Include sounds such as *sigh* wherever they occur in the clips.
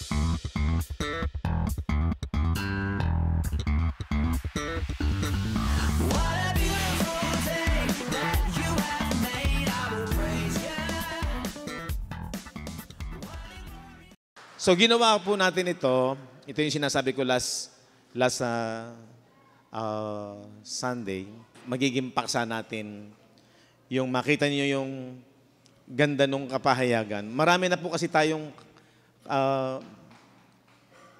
So ginawa po natin ito, ito yung sinasabi ko last last uh, uh, Sunday, magiging paksa natin yung makita niyo yung ganda nung kapahayagan. Marami na po kasi tayong uh,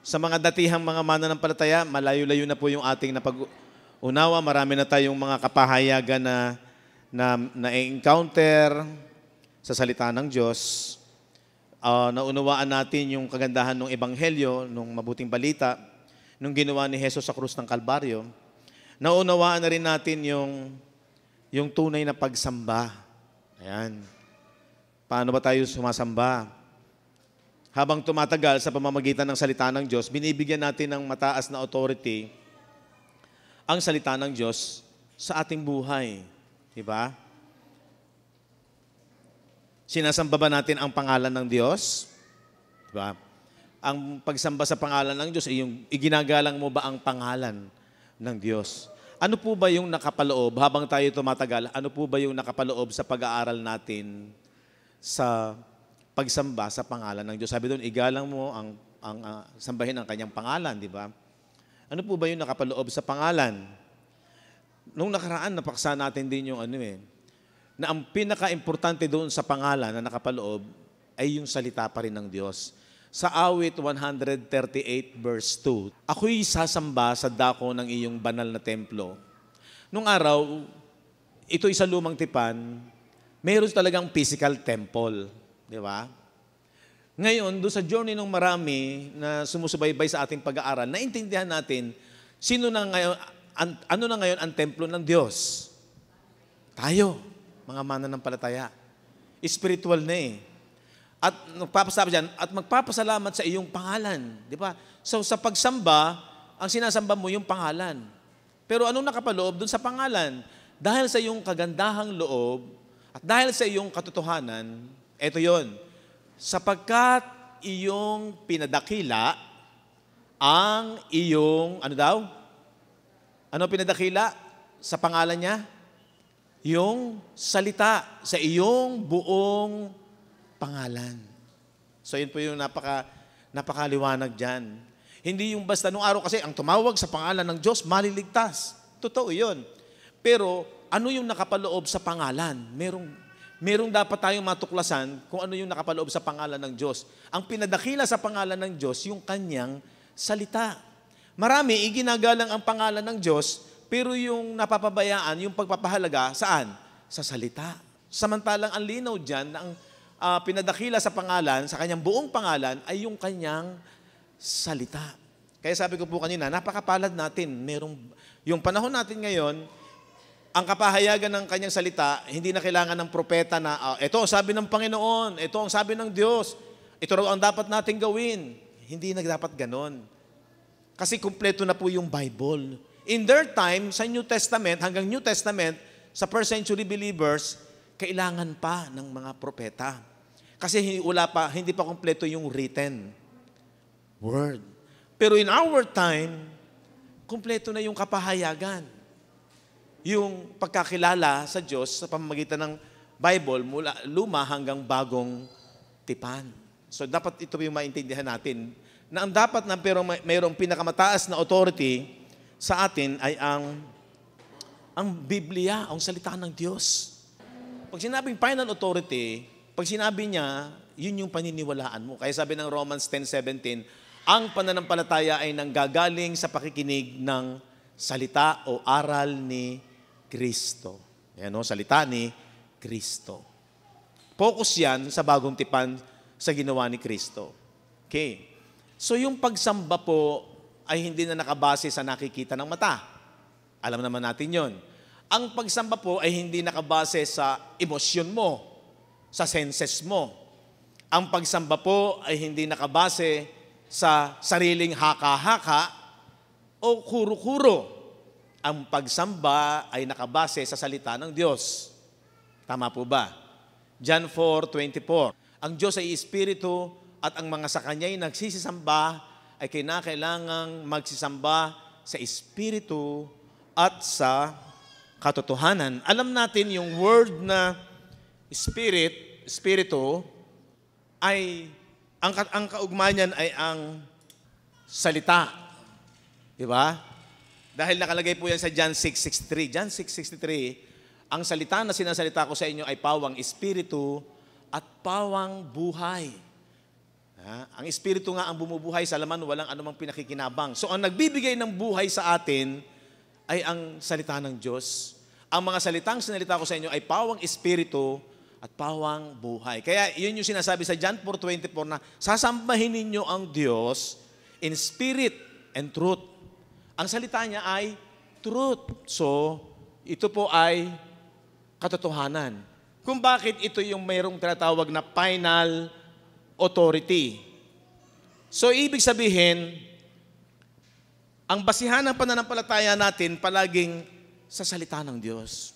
sa mga datihang mga mananampalataya, malayo-layo na po yung ating napag-unawa. Marami na tayong mga kapahayagan na na na-encounter sa salita ng Diyos. Uh, naunawaan natin yung kagandahan ng ebanghelyo, ng mabuting balita, nung ginawa ni Jesus sa krus ng Kalbaryo. Naunawaan na rin natin yung yung tunay na pagsamba. Ayan. Paano ba tayo sumasamba? habang tumatagal sa pamamagitan ng salita ng Diyos, binibigyan natin ng mataas na authority ang salita ng Diyos sa ating buhay. Di ba? Sinasamba ba natin ang pangalan ng Diyos? Di ba? Ang pagsamba sa pangalan ng Diyos ay yung iginagalang mo ba ang pangalan ng Diyos? Ano po ba yung nakapaloob habang tayo tumatagal? Ano po ba yung nakapaloob sa pag-aaral natin sa pagsamba sa pangalan ng Diyos. Sabi doon, igalang mo ang, ang uh, sambahin ang kanyang pangalan, di ba? Ano po ba yung nakapaloob sa pangalan? Nung nakaraan, napaksa natin din yung ano eh, na ang pinaka-importante doon sa pangalan na nakapaloob ay yung salita pa rin ng Diyos. Sa awit 138 verse 2, Ako'y sasamba sa dako ng iyong banal na templo. Nung araw, ito isa lumang tipan, meron talagang physical temple Di ba? Ngayon, doon sa journey ng marami na sumusubaybay sa ating pag-aaral, naintindihan natin, sino na ngayon, an, ano na ngayon ang templo ng Diyos? Tayo, mga mana ng palataya. Spiritual na eh. At nagpapasabi dyan, at magpapasalamat sa iyong pangalan. Di ba? So sa pagsamba, ang sinasamba mo yung pangalan. Pero anong nakapaloob doon sa pangalan? Dahil sa iyong kagandahang loob, at dahil sa iyong katotohanan, ito yon. Sapagkat iyong pinadakila ang iyong, ano daw? Ano pinadakila sa pangalan niya? Yung salita sa iyong buong pangalan. So yun po yung napaka, napakaliwanag dyan. Hindi yung basta nung araw kasi ang tumawag sa pangalan ng Diyos, maliligtas. Totoo yun. Pero ano yung nakapaloob sa pangalan? Merong meron dapat tayong matuklasan kung ano yung nakapaloob sa pangalan ng Diyos. Ang pinadakila sa pangalan ng Diyos, yung kanyang salita. Marami, iginagalang ang pangalan ng Diyos, pero yung napapabayaan, yung pagpapahalaga, saan? Sa salita. Samantalang ang linaw dyan, na ang uh, pinadakila sa pangalan, sa kanyang buong pangalan, ay yung kanyang salita. Kaya sabi ko po kanina, napakapalad natin. Merong, yung panahon natin ngayon, ang kapahayagan ng kanyang salita, hindi na kailangan ng propeta na, uh, ah, ito ang sabi ng Panginoon, ito ang sabi ng Diyos, ito raw ang dapat nating gawin. Hindi na dapat ganon. Kasi kumpleto na po yung Bible. In their time, sa New Testament, hanggang New Testament, sa first century believers, kailangan pa ng mga propeta. Kasi wala pa, hindi pa kumpleto yung written word. Pero in our time, kumpleto na yung kapahayagan yung pagkakilala sa Diyos sa pamamagitan ng Bible mula luma hanggang bagong tipan. So dapat ito yung maintindihan natin na ang dapat na pero may, mayroong pinakamataas na authority sa atin ay ang ang Biblia, ang salita ng Diyos. Pag sinabing final authority, pag sinabi niya, yun yung paniniwalaan mo. Kaya sabi ng Romans 10.17, ang pananampalataya ay nanggagaling sa pakikinig ng salita o aral ni Kristo. Ayan o, salita ni Kristo. Focus yan sa bagong tipan sa ginawa ni Kristo. Okay. So yung pagsamba po ay hindi na nakabase sa nakikita ng mata. Alam naman natin yon. Ang pagsamba po ay hindi nakabase sa emosyon mo, sa senses mo. Ang pagsamba po ay hindi nakabase sa sariling haka-haka o kuro-kuro ang pagsamba ay nakabase sa salita ng Diyos. Tama po ba? John 4:24. Ang Diyos ay espiritu at ang mga sa kanya ay nagsisisamba ay kinakailangang magsisamba sa espiritu at sa katotohanan. Alam natin yung word na spirit, espiritu ay ang ang kaugnayan niyan ay ang salita. 'Di ba? Dahil nakalagay po yan sa John 6.63. John 6.63, ang salita na sinasalita ko sa inyo ay pawang espiritu at pawang buhay. Ha? Ang espiritu nga ang bumubuhay sa laman, walang anumang pinakikinabang. So ang nagbibigay ng buhay sa atin ay ang salita ng Diyos. Ang mga salitang sinalita ko sa inyo ay pawang espiritu at pawang buhay. Kaya yun yung sinasabi sa John 4.24 na sasambahin ninyo ang Diyos in spirit and truth. Ang salita niya ay truth. So, ito po ay katotohanan. Kung bakit ito yung mayroong tinatawag na final authority. So, ibig sabihin, ang basihan ng pananampalataya natin palaging sa salita ng Diyos.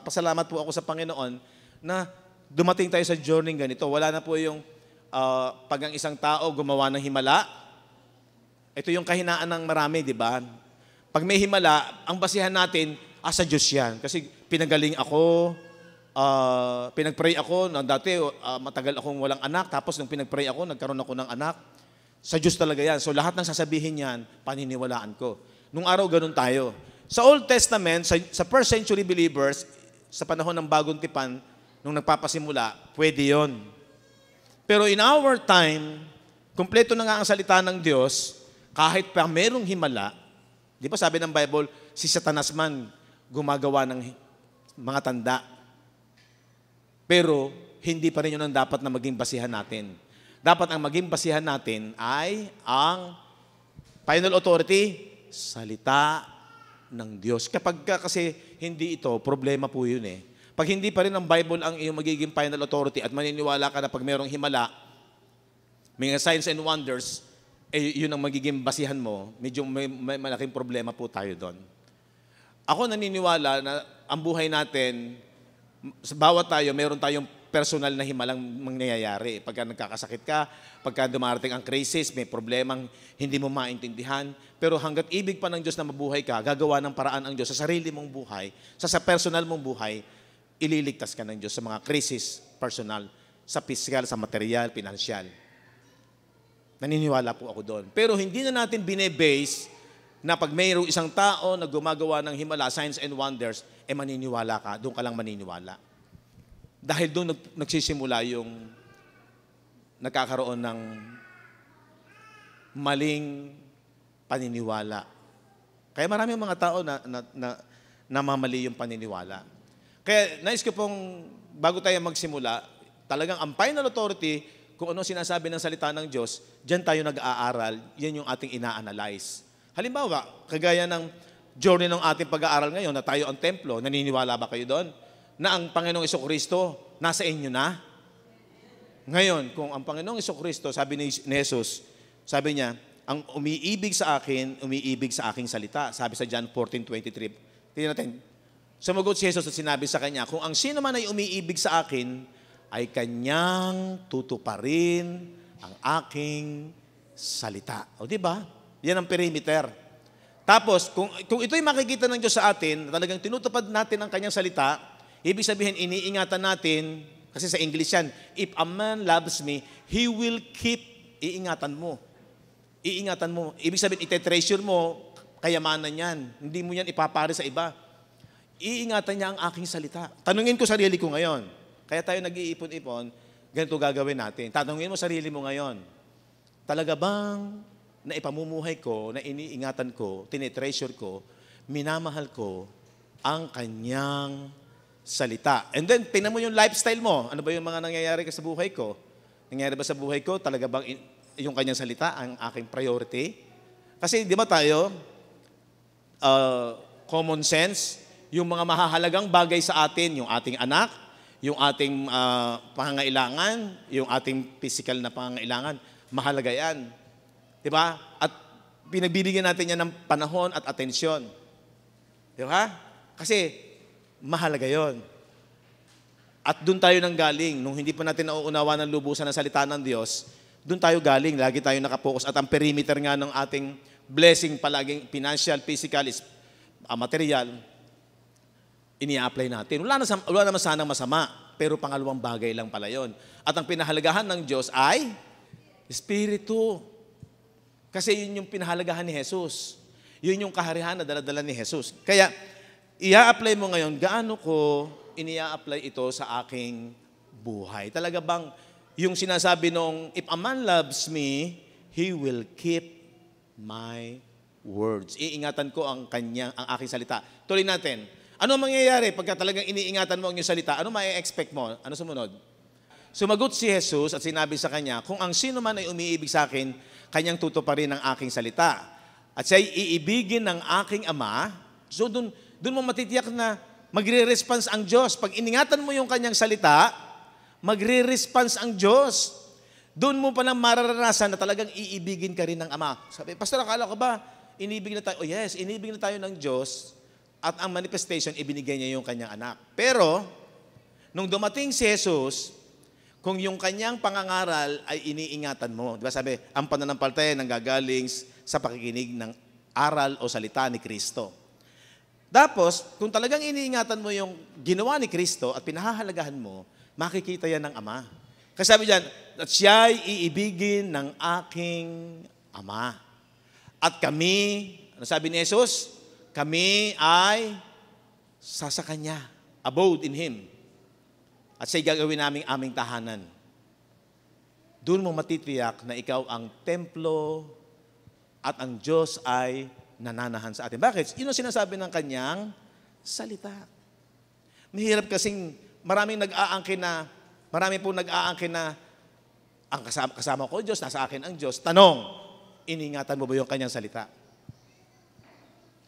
Pasalamat po ako sa Panginoon na dumating tayo sa journey ganito. Wala na po yung uh, pag ang isang tao gumawa ng himala, ito yung kahinaan ng marami, di ba? Pag may himala, ang basihan natin, ah, sa Diyos yan. Kasi pinagaling ako, uh, pinagpray ako, na dati uh, matagal akong walang anak, tapos nung pinagpray ako, nagkaroon ako ng anak. Sa Diyos talaga yan. So lahat ng sasabihin yan, paniniwalaan ko. Nung araw, ganun tayo. Sa Old Testament, sa, sa first century believers, sa panahon ng bagong tipan, nung nagpapasimula, pwede yon. Pero in our time, kumpleto na nga ang salita ng Diyos, kahit pa merong himala, di ba sabi ng Bible, si Satanas man gumagawa ng mga tanda. Pero hindi pa rin yun ang dapat na maging basihan natin. Dapat ang maging basihan natin ay ang final authority, salita ng Diyos. Kapag ka kasi hindi ito, problema po yun eh. Pag hindi pa rin ang Bible ang iyong magiging final authority at maniniwala ka na pag mayroong himala, may signs and wonders, eh, yun ang magiging basihan mo, medyo may, may malaking problema po tayo doon. Ako naniniwala na ang buhay natin, sa bawat tayo, meron tayong personal na himalang mangyayari. Pagka nagkakasakit ka, pagka dumarating ang crisis, may problemang hindi mo maintindihan. Pero hanggat ibig pa ng Diyos na mabuhay ka, gagawa ng paraan ang Diyos sa sarili mong buhay, sa sa personal mong buhay, ililigtas ka ng Diyos sa mga crisis personal, sa physical, sa material, financial. Naniniwala po ako doon. Pero hindi na natin binebase na pag mayroong isang tao na gumagawa ng himala, signs and wonders, eh maniniwala ka, doon ka lang maniniwala. Dahil doon nag, nagsisimula yung nagkakaroon ng maling paniniwala. Kaya marami mga tao na, na, na namamali yung paniniwala. Kaya nais ko pong, bago tayo magsimula, talagang ang final authority kung ano sinasabi ng salita ng Diyos, diyan tayo nag-aaral, yan yung ating ina-analyze. Halimbawa, kagaya ng journey ng ating pag-aaral ngayon na tayo ang templo, naniniwala ba kayo doon? Na ang Panginoong Kristo nasa inyo na? Ngayon, kung ang Panginoong Kristo, sabi ni Jesus, sabi niya, ang umiibig sa akin, umiibig sa aking salita. Sabi sa John 14:23. Tignan natin. Sumagot si Jesus at sinabi sa kanya, kung ang sino man ay umiibig sa akin, ay kanyang tutuparin ang aking salita. O di ba? Yan ang perimeter. Tapos, kung, kung ito'y makikita ng Diyos sa atin, talagang tinutupad natin ang kanyang salita, ibig sabihin, iniingatan natin, kasi sa English yan, if a man loves me, he will keep, iingatan mo. Iingatan mo. Ibig sabihin, ite-treasure mo, kayamanan yan. Hindi mo yan ipapare sa iba. Iingatan niya ang aking salita. Tanungin ko sarili ko ngayon kaya tayo nag-iipon-ipon, ganito gagawin natin. Tatanungin mo sarili mo ngayon, talaga bang na ipamumuhay ko, na iniingatan ko, tinetreasure ko, minamahal ko ang kanyang salita. And then, tingnan mo yung lifestyle mo. Ano ba yung mga nangyayari sa buhay ko? Nangyayari ba sa buhay ko? Talaga bang yung kanyang salita ang aking priority? Kasi di ba tayo, uh, common sense, yung mga mahahalagang bagay sa atin, yung ating anak, yung ating uh, pangangailangan, yung ating physical na pangangailangan, mahalaga yan. Di ba? At pinagbibigyan natin yan ng panahon at atensyon. Di ba? Kasi mahalaga yon. At doon tayo nang galing. Nung hindi pa natin nauunawa ng lubusan ng salita ng Diyos, doon tayo galing. Lagi tayo nakapokus. At ang perimeter nga ng ating blessing palaging financial, physical, is, uh, material, ini-apply natin. Wala, na, wala naman sanang masama, pero pangalawang bagay lang pala yon. At ang pinahalagahan ng Diyos ay Espiritu. Kasi yun yung pinahalagahan ni Jesus. Yun yung kaharihan na daladala ni Jesus. Kaya, i-apply mo ngayon, gaano ko ini-apply ito sa aking buhay? Talaga bang yung sinasabi nung, if a man loves me, he will keep my words. Iingatan ko ang kanya, ang aking salita. Tuloy natin ano mangyayari pagka talagang iniingatan mo ang iyong salita? Ano may expect mo? Ano sumunod? Sumagot si Jesus at sinabi sa kanya, Kung ang sino man ay umiibig sa akin, kanyang tutuparin ang aking salita. At siya iibigin ng aking ama. So dun, dun mo matitiyak na magre-response ang Diyos. Pag iningatan mo yung kanyang salita, magre-response ang Diyos. Doon mo pa lang mararanasan na talagang iibigin ka rin ng Ama. Sabi, Pastor, akala ko ba, inibig na tayo? Oh yes, inibig na tayo ng Diyos at ang manifestation, ibinigay niya yung kanyang anak. Pero, nung dumating si Jesus, kung yung kanyang pangangaral ay iniingatan mo. Di ba sabi, ang pananampalataya nang gagaling sa pakikinig ng aral o salita ni Kristo. Tapos, kung talagang iniingatan mo yung ginawa ni Kristo at pinahahalagahan mo, makikita yan ng Ama. Kasi sabi dyan, at siya'y iibigin ng aking Ama. At kami, ano sabi ni Jesus? Kami ay sa Kanya, abode in Him. At siya'y gagawin naming aming tahanan. Doon mo matitiyak na ikaw ang templo at ang Diyos ay nananahan sa atin. Bakit? Yun ang sinasabi ng kanyang salita. Mahirap kasing maraming nag-aangkin na, marami po nag-aangkin na, ang kasama, kasama ko Diyos, nasa akin ang Diyos. Tanong, iningatan mo ba yung kanyang salita?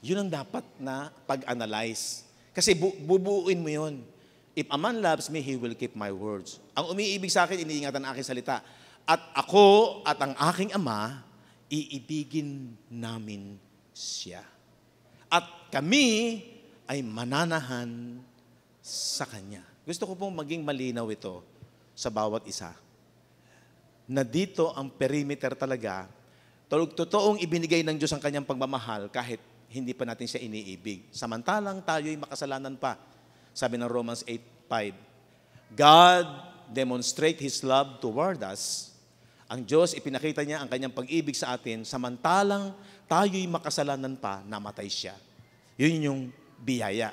Yun ang dapat na pag-analyze. Kasi bu- bubuuin mo yun. If a man loves me, he will keep my words. Ang umiibig sa akin, iniingatan ang aking salita. At ako at ang aking ama, iibigin namin siya. At kami ay mananahan sa Kanya. Gusto ko pong maging malinaw ito sa bawat isa. Na dito ang perimeter talaga, totoong ibinigay ng Diyos ang kanyang pagmamahal kahit hindi pa natin siya iniibig. Samantalang tayo'y makasalanan pa. Sabi ng Romans 8.5, God demonstrate His love toward us. Ang Diyos, ipinakita niya ang kanyang pag-ibig sa atin, samantalang tayo'y makasalanan pa, namatay siya. Yun yung biyaya.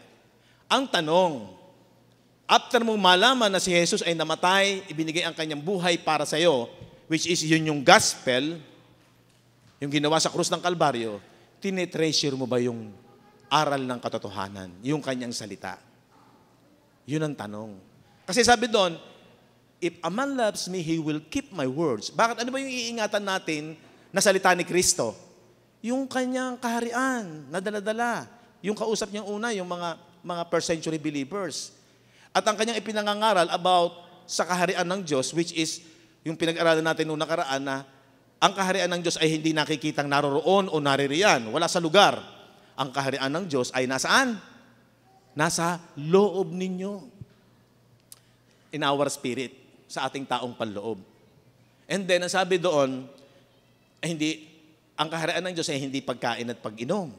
Ang tanong, after mong malaman na si Jesus ay namatay, ibinigay ang kanyang buhay para sa iyo, which is yun yung gospel, yung ginawa sa krus ng Kalbaryo, tinetreasure mo ba yung aral ng katotohanan, yung kanyang salita? Yun ang tanong. Kasi sabi doon, if a man loves me, he will keep my words. Bakit? Ano ba yung iingatan natin na salita ni Kristo? Yung kanyang kaharian na daladala. Yung kausap niyang una, yung mga, mga first century believers. At ang kanyang ipinangangaral about sa kaharian ng Diyos, which is yung pinag-aralan natin noong nakaraan na ang kaharian ng Diyos ay hindi nakikitang naroroon o naririyan. Wala sa lugar. Ang kaharian ng Diyos ay nasaan? Nasa loob ninyo. In our spirit, sa ating taong panloob. And then, ang sabi doon, eh, hindi, ang kaharian ng Diyos ay hindi pagkain at pag-inom.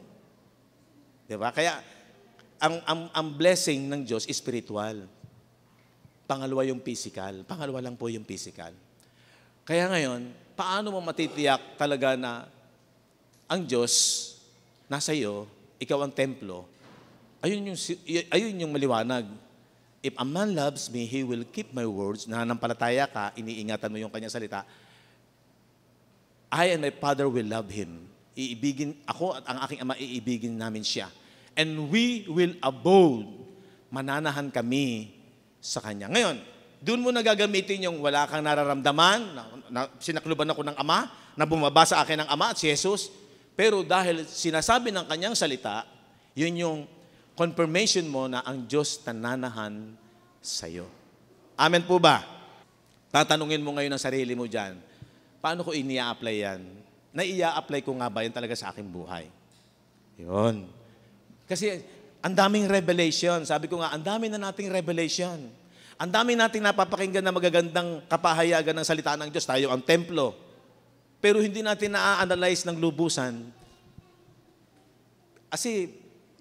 Di ba? Kaya, ang, ang, ang blessing ng Diyos is spiritual. Pangalawa yung physical. Pangalawa lang po yung physical. Kaya ngayon, paano mo matitiyak talaga na ang Diyos nasa iyo, ikaw ang templo, ayun yung, ayun yung maliwanag. If a man loves me, he will keep my words. Nanampalataya ka, iniingatan mo yung kanya salita. I and my Father will love him. Iibigin, ako at ang aking ama, iibigin namin siya. And we will abode. Mananahan kami sa kanya. Ngayon, doon mo nagagamitin yung wala kang nararamdaman, na, na, sinakluban ako ng Ama, na bumaba sa akin ng Ama at si Jesus. Pero dahil sinasabi ng kanyang salita, yun yung confirmation mo na ang Diyos tananahan sa iyo. Amen po ba? Tatanungin mo ngayon ang sarili mo dyan, paano ko inia-apply yan? Naiya-apply ko nga ba yan talaga sa aking buhay? Yun. Kasi ang daming revelation. Sabi ko nga, ang dami na nating revelation. Ang dami nating napapakinggan na magagandang kapahayagan ng salita ng Diyos. Tayo ang templo. Pero hindi natin na-analyze ng lubusan. Kasi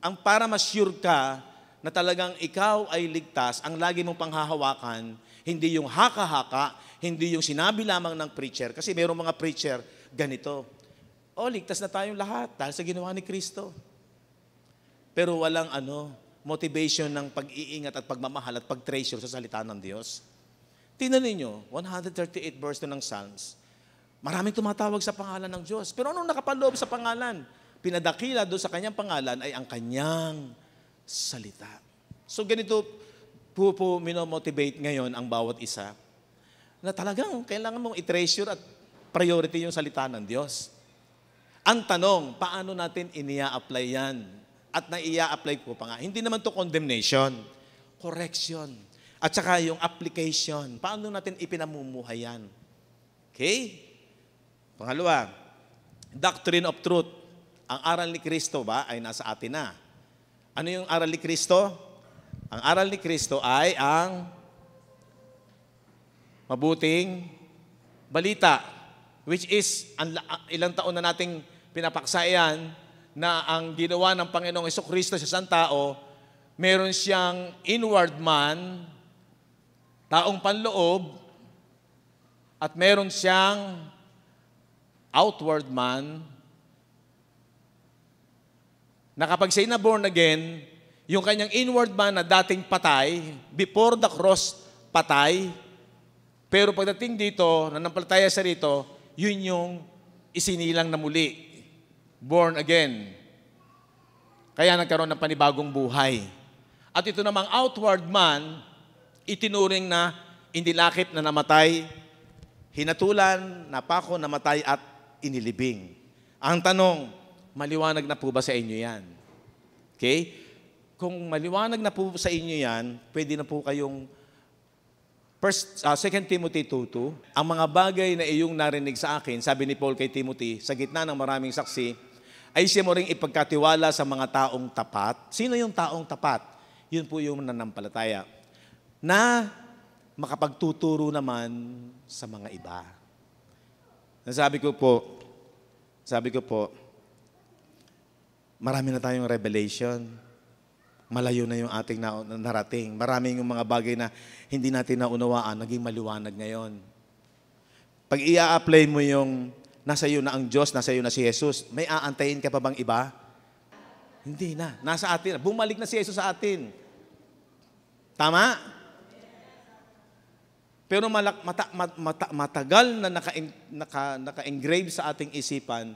ang para ma-sure ka na talagang ikaw ay ligtas, ang lagi mong panghahawakan, hindi yung haka-haka, hindi yung sinabi lamang ng preacher. Kasi mayroong mga preacher, ganito. O, oh, ligtas na tayong lahat dahil sa ginawa ni Kristo. Pero walang ano, motivation ng pag-iingat at pagmamahal at pag-treasure sa salita ng Diyos. Tingnan ninyo, 138 verse na ng Psalms. Maraming tumatawag sa pangalan ng Diyos. Pero anong nakapaloob sa pangalan? Pinadakila doon sa kanyang pangalan ay ang kanyang salita. So ganito po po minomotivate ngayon ang bawat isa na talagang kailangan mong i-treasure at priority yung salita ng Diyos. Ang tanong, paano natin inia-apply yan at naia-apply ko pa nga. Hindi naman to condemnation. Correction. At saka yung application. Paano natin ipinamumuhay yan? Okay? Pangalawa, doctrine of truth. Ang aral ni Kristo ba ay nasa atin na. Ano yung aral ni Kristo? Ang aral ni Kristo ay ang mabuting balita, which is ilang taon na nating pinapaksa yan, na ang ginawa ng Panginoong Kristo sa isang tao, meron siyang inward man, taong panloob, at meron siyang outward man, na kapag siya na born again, yung kanyang inward man na dating patay, before the cross, patay, pero pagdating dito, na nanampalataya siya rito, yun yung isinilang na muli born again. Kaya nagkaroon ng panibagong buhay. At ito namang outward man, itinuring na inilakip na namatay, hinatulan, napako, namatay at inilibing. Ang tanong, maliwanag na po ba sa inyo yan? Okay? Kung maliwanag na po sa inyo yan, pwede na po kayong First, uh, ah, 2 Timothy 2.2, ang mga bagay na iyong narinig sa akin, sabi ni Paul kay Timothy, sa gitna ng maraming saksi, ay siya mo rin ipagkatiwala sa mga taong tapat. Sino yung taong tapat? Yun po yung nanampalataya. Na makapagtuturo naman sa mga iba. Nasabi ko po, sabi ko po, marami na tayong revelation. Malayo na yung ating narating. Marami yung mga bagay na hindi natin naunawaan, naging maliwanag ngayon. Pag ia-apply mo yung Nasa iyo na ang Diyos, nasa iyo na si Jesus. May aantayin ka pa bang iba? Hindi na. Nasa atin. Bumalik na si Jesus sa atin. Tama? Pero malak, mata, mata, matagal na naka, naka, naka-engrave sa ating isipan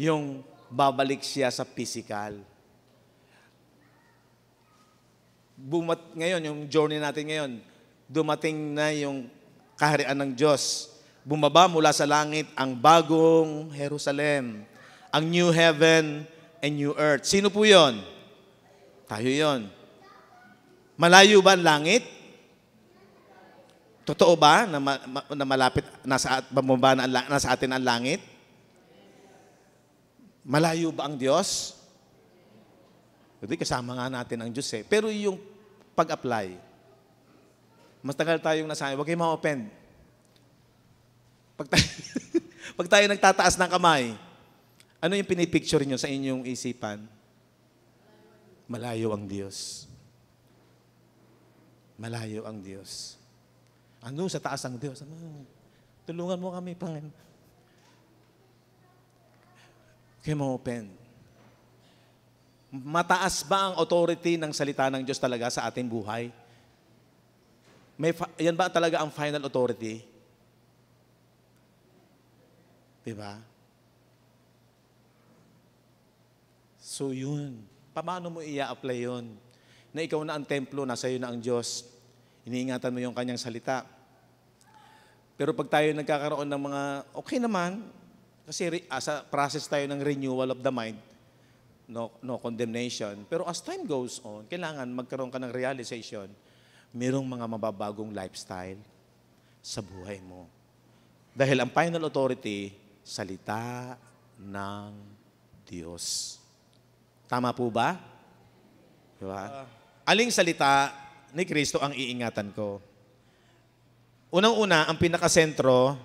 yung babalik siya sa physical. Bumat ngayon, yung journey natin ngayon, dumating na yung kaharian ng Diyos bumaba mula sa langit ang bagong Jerusalem, ang new heaven and new earth. Sino po yon? Tayo yon. Malayo ba ang langit? Totoo ba na, ma- na malapit, nasa, bumaba na ang, nasa atin ang langit? Malayo ba ang Diyos? Hindi, kasama nga natin ang Diyos eh. Pero yung pag-apply, mas tagal tayong nasabi, huwag kayong ma-offend. Pag tayo, *laughs* pag tayo nagtataas ng kamay, ano yung pinipicture nyo sa inyong isipan? Malayo ang Diyos. Malayo ang Diyos. Ano sa taas ang Diyos? Ano? Tulungan mo kami, Panginoon. Kaya ma-open. Mataas ba ang authority ng salita ng Diyos talaga sa ating buhay? May fa- yan ba talaga ang final authority? Di ba? So yun. Paano mo i-apply yun? Na ikaw na ang templo, nasa iyo na ang Diyos. Iniingatan mo yung kanyang salita. Pero pag tayo nagkakaroon ng mga, okay naman, kasi as a process tayo ng renewal of the mind, no, no condemnation. Pero as time goes on, kailangan magkaroon ka ng realization, merong mga mababagong lifestyle sa buhay mo. Dahil ang final authority salita ng Diyos. Tama po ba? Di ba? Ah. Aling salita ni Kristo ang iingatan ko? Unang-una, ang pinakasentro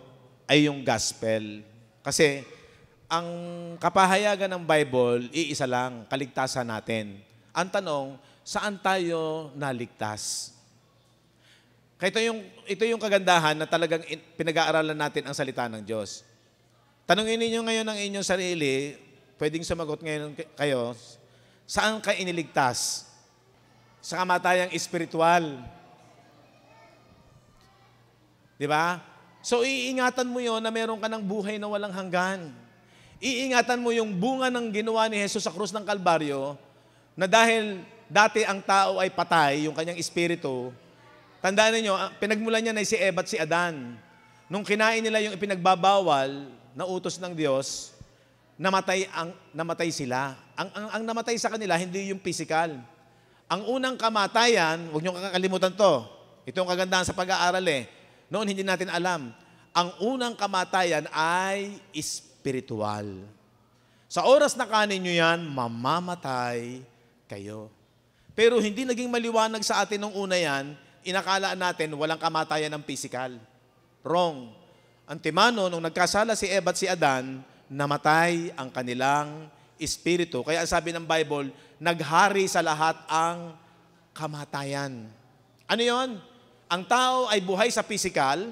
ay yung gospel. Kasi ang kapahayagan ng Bible, iisa lang, kaligtasan natin. Ang tanong, saan tayo naligtas? Kaya ito yung, ito yung kagandahan na talagang pinag-aaralan natin ang salita ng Diyos. Tanungin ninyo ngayon ang inyong sarili, pwedeng sumagot ngayon kayo, saan ka iniligtas? Sa kamatayang espiritual. Di ba? So iingatan mo yon na meron ka ng buhay na walang hanggan. Iingatan mo yung bunga ng ginawa ni Jesus sa krus ng Kalbaryo na dahil dati ang tao ay patay, yung kanyang espiritu, tandaan niyo, pinagmulan niya na si Eva at si Adan. Nung kinain nila yung ipinagbabawal, nautos ng Diyos, namatay ang namatay sila. Ang, ang, ang namatay sa kanila hindi yung physical. Ang unang kamatayan, huwag niyo kakalimutan 'to. Ito ang kagandahan sa pag-aaral eh. Noon hindi natin alam. Ang unang kamatayan ay spiritual. Sa oras na kanin nyo yan, mamamatay kayo. Pero hindi naging maliwanag sa atin nung una yan, inakalaan natin walang kamatayan ng physical. Wrong antemano nung nagkasala si Eva at si Adan, namatay ang kanilang espiritu. Kaya ang sabi ng Bible, naghari sa lahat ang kamatayan. Ano yon? Ang tao ay buhay sa physical,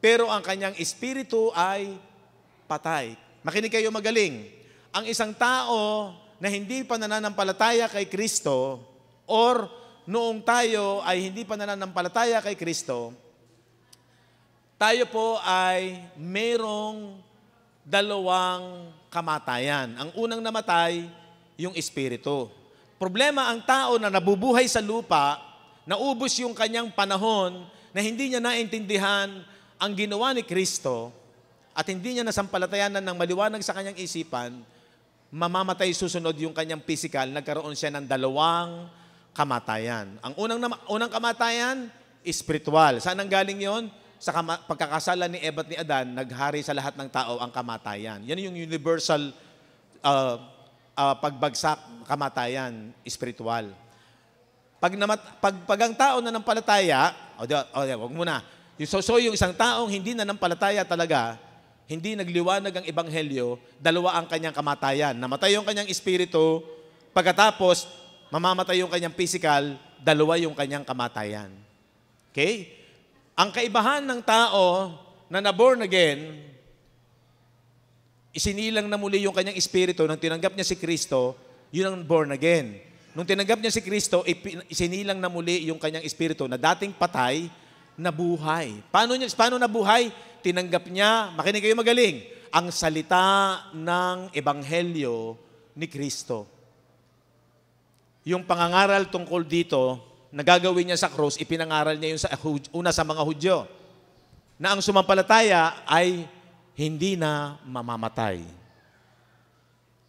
pero ang kanyang espiritu ay patay. Makinig kayo magaling. Ang isang tao na hindi pa nananampalataya kay Kristo or noong tayo ay hindi pa nananampalataya kay Kristo, tayo po ay mayroong dalawang kamatayan. Ang unang namatay, yung espiritu. Problema ang tao na nabubuhay sa lupa, naubos yung kanyang panahon na hindi niya naintindihan ang ginawa ni Kristo at hindi niya nasampalatayanan ng maliwanag sa kanyang isipan, mamamatay susunod yung kanyang physical, nagkaroon siya ng dalawang kamatayan. Ang unang, unang kamatayan, spiritual. Saan ang galing yon? sa pagkakasala ni Eva at ni Adan, naghari sa lahat ng tao ang kamatayan. Yan yung universal uh, uh, pagbagsak, kamatayan, spiritual. Pag, namat, pag, pag ang tao na nampalataya, o oh, di, oh, di, wag muna. So, so yung isang taong hindi na nampalataya talaga, hindi nagliwanag ang ebanghelyo, dalawa ang kanyang kamatayan. Namatay yung kanyang espiritu, pagkatapos, mamamatay yung kanyang physical, dalawa yung kanyang kamatayan. Okay? Ang kaibahan ng tao na naborn again, isinilang na muli yung kanyang espiritu nang tinanggap niya si Kristo, yun ang born again. Nung tinanggap niya si Kristo, isinilang na muli yung kanyang espiritu na dating patay, nabuhay. Paano, niya, paano nabuhay? Tinanggap niya, makinig kayo magaling, ang salita ng Ebanghelyo ni Kristo. Yung pangangaral tungkol dito, nagagawin niya sa cross, ipinangaral niya yun sa, una sa mga Hudyo, na ang sumampalataya ay hindi na mamamatay.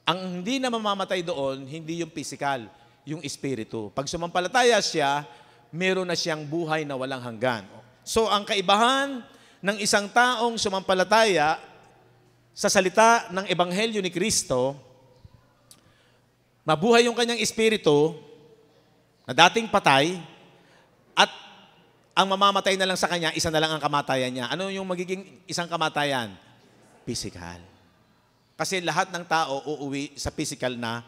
Ang hindi na mamamatay doon, hindi yung physical, yung espiritu. Pag sumampalataya siya, meron na siyang buhay na walang hanggan. So, ang kaibahan ng isang taong sumampalataya sa salita ng Ebanghelyo ni Kristo, mabuhay yung kanyang espiritu, na dating patay at ang mamamatay na lang sa kanya, isa na lang ang kamatayan niya. Ano yung magiging isang kamatayan? Physical. Kasi lahat ng tao uuwi sa physical na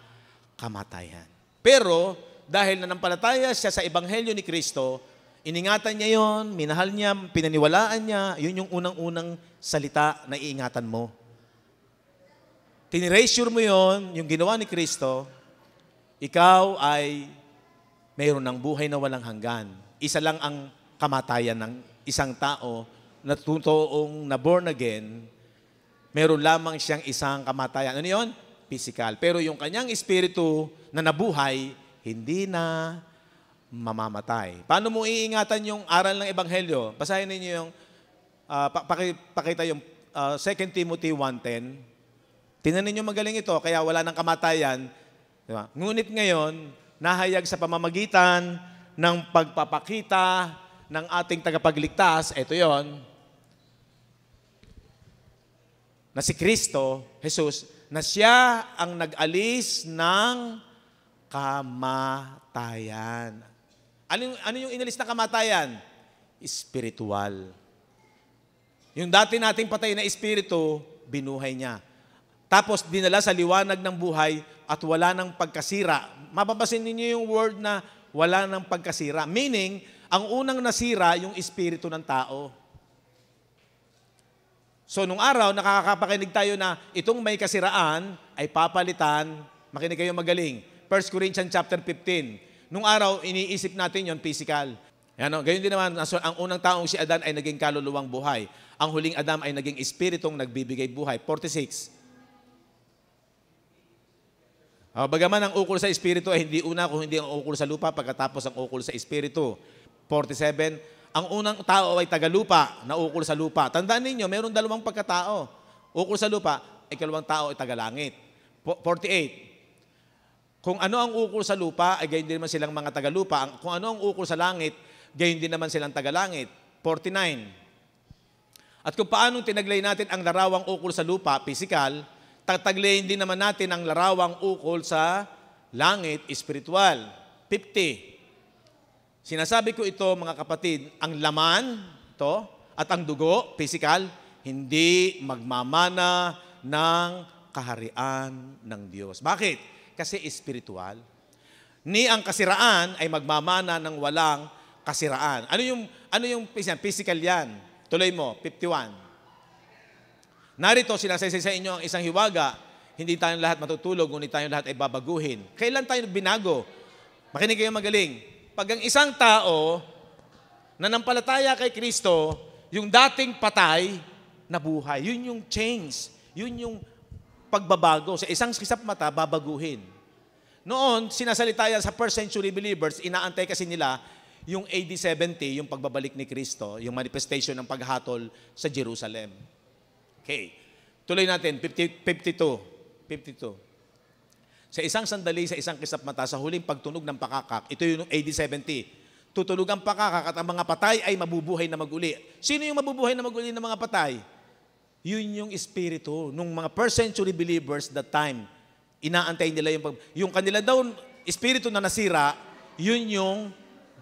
kamatayan. Pero dahil nanampalataya siya sa ebanghelyo ni Kristo, iningatan niya yon, minahal niya, pinaniwalaan niya, yun yung unang-unang salita na iingatan mo. Tinirasure mo yon, yung ginawa ni Kristo, ikaw ay mayroon ng buhay na walang hanggan. Isa lang ang kamatayan ng isang tao na totoong na born again, meron lamang siyang isang kamatayan. Ano yun? Physical. Pero yung kanyang espiritu na nabuhay, hindi na mamamatay. Paano mo iingatan yung aral ng Ebanghelyo? Basahin ninyo yung, uh, pakita yung uh, ah, 2 Timothy 1.10. Tinan ninyo magaling ito, kaya wala ng kamatayan. Diba? Ngunit ngayon, Nahayag sa pamamagitan ng pagpapakita ng ating tagapagligtas, ito yon, na si Kristo, Jesus, na siya ang nag-alis ng kamatayan. Ano ano yung inalis na kamatayan? Spiritual. Yung dati nating patay na espiritu, binuhay niya. Tapos dinala sa liwanag ng buhay at wala ng pagkasira. Mapapasin ninyo yung word na wala ng pagkasira. Meaning, ang unang nasira yung espiritu ng tao. So, nung araw, nakakapakinig tayo na itong may kasiraan ay papalitan, makinig kayo magaling. 1 Corinthians chapter 15. Nung araw, iniisip natin yon physical. Ano? Gayun din naman, ang unang taong si Adan ay naging kaluluwang buhay. Ang huling Adam ay naging espiritong nagbibigay buhay. 46. Uh, bagaman ang ukol sa Espiritu ay hindi una kung hindi ang ukol sa lupa, pagkatapos ang ukol sa Espiritu. 47, ang unang tao ay tagalupa, na ukol sa lupa. Tandaan ninyo, meron dalawang pagkatao. Ukol sa lupa, ikalawang tao ay tagalangit. 48, kung ano ang ukol sa lupa, ay gayon din naman silang mga tagalupa. Kung ano ang ukol sa langit, gayon din naman silang tagalangit. 49, at kung paanong tinaglay natin ang larawang ukol sa lupa, physical, Tataglayin din naman natin ang larawang ukol sa langit espiritual. 50. Sinasabi ko ito mga kapatid, ang laman to at ang dugo, physical, hindi magmamana ng kaharian ng Diyos. Bakit? Kasi espiritual. Ni ang kasiraan ay magmamana ng walang kasiraan. Ano yung ano yung physical yan? Tuloy mo, 51. Narito sinasaysay sa inyo ang isang hiwaga, hindi tayong lahat matutulog, ngunit tayong lahat ay babaguhin. Kailan tayo binago? Makinig kayo magaling. Pag ang isang tao na nanampalataya kay Kristo, yung dating patay, nabuhay. Yun yung change. Yun yung pagbabago. Sa isang kisap mata, babaguhin. Noon, sinasalita yan sa first century believers, inaantay kasi nila yung AD 70, yung pagbabalik ni Kristo, yung manifestation ng paghatol sa Jerusalem. Okay. Tuloy natin, 50, 52. 52. Sa isang sandali, sa isang kisap mata, sa huling pagtunog ng pakakak, ito yung AD 70, tutulog ang pakakak at ang mga patay ay mabubuhay na maguli. Sino yung mabubuhay na maguli ng mga patay? Yun yung espiritu ng mga first century believers that time. Inaantay nila yung pag... Yung kanila daw, espiritu na nasira, yun yung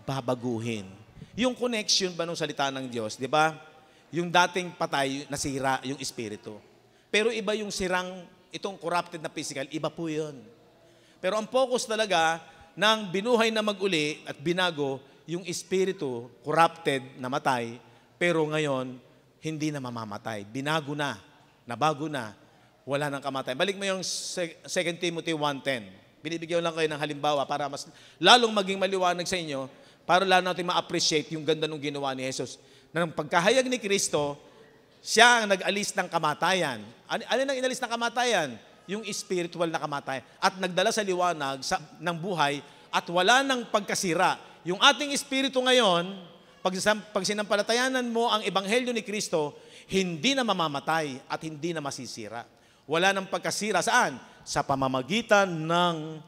babaguhin. Yung connection ba ng salita ng Diyos, di ba? yung dating patay, nasira yung espiritu. Pero iba yung sirang, itong corrupted na physical, iba po yun. Pero ang focus talaga ng binuhay na maguli at binago, yung espiritu, corrupted, namatay, pero ngayon, hindi na mamamatay. Binago na, nabago na, wala nang kamatay. Balik mo yung 2 Timothy 1.10. Binibigyan lang kayo ng halimbawa para mas lalong maging maliwanag sa inyo, para lalo natin ma-appreciate yung ganda ng ginawa ni Jesus na ng pagkahayag ni Kristo, siya ang nag-alis ng kamatayan. Alin ang inalis ng kamatayan? Yung spiritual na kamatayan. At nagdala sa liwanag sa, ng buhay at wala ng pagkasira. Yung ating espiritu ngayon, pag, pag sinampalatayanan mo ang ebanghelyo ni Kristo, hindi na mamamatay at hindi na masisira. Wala ng pagkasira. Saan? Sa pamamagitan ng